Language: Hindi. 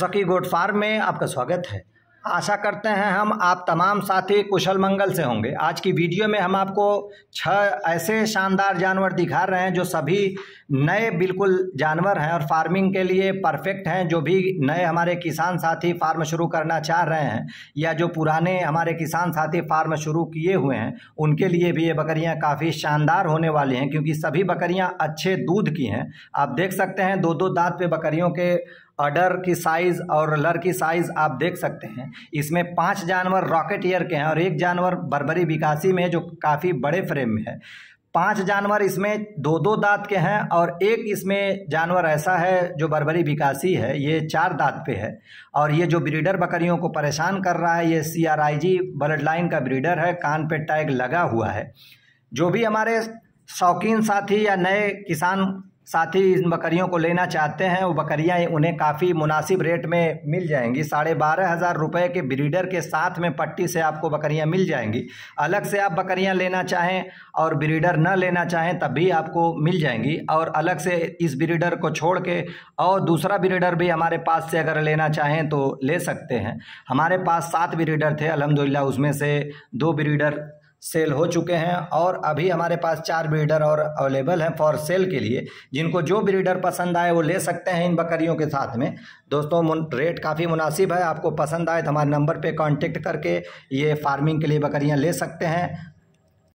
सकी गोट फार्म में आपका स्वागत है आशा करते हैं हम आप तमाम साथी कुशल मंगल से होंगे आज की वीडियो में हम आपको छह ऐसे शानदार जानवर दिखा रहे हैं जो सभी नए बिल्कुल जानवर हैं और फार्मिंग के लिए परफेक्ट हैं जो भी नए हमारे किसान साथी फार्म शुरू करना चाह रहे हैं या जो पुराने हमारे किसान साथी फार्म शुरू किए हुए हैं उनके लिए भी ये बकरियां काफ़ी शानदार होने वाली हैं क्योंकि सभी बकरियां अच्छे दूध की हैं आप देख सकते हैं दो दो दांत पे बकरियों के अडर की साइज़ और लर की साइज़ आप देख सकते हैं इसमें पांच जानवर रॉकेट ईयर के हैं और एक जानवर बरबरी विकासी में है जो काफ़ी बड़े फ्रेम में है पांच जानवर इसमें दो दो दांत के हैं और एक इसमें जानवर ऐसा है जो बरबरी विकासी है ये चार दांत पे है और ये जो ब्रीडर बकरियों को परेशान कर रहा है ये C R I G blood line का ब्रीडर है कान पे टैग लगा हुआ है जो भी हमारे शौकीन साथी या नए किसान साथ ही इन बकरियों को लेना चाहते हैं वो बकरियाँ उन्हें काफ़ी मुनासिब रेट में मिल जाएंगी साढ़े बारह हज़ार रुपये के ब्रीडर के साथ में पट्टी से आपको बकरियाँ मिल जाएंगी अलग से आप बकरियाँ लेना चाहें और ब्रीडर न लेना चाहें तब भी आपको मिल जाएंगी और अलग से इस ब्रीडर को छोड़ के और दूसरा ब्रीडर भी हमारे पास से अगर लेना चाहें तो ले सकते हैं हमारे पास सात ब्रीडर थे अलहमदिल्ला उसमें से दो ब्रीडर सेल हो चुके हैं और अभी हमारे पास चार ब्रीडर और अवेलेबल हैं फॉर सेल के लिए जिनको जो ब्रीडर पसंद आए वो ले सकते हैं इन बकरियों के साथ में दोस्तों रेट काफ़ी मुनासिब है आपको पसंद आए तो हमारे नंबर पे कांटेक्ट करके ये फार्मिंग के लिए बकरियां ले सकते हैं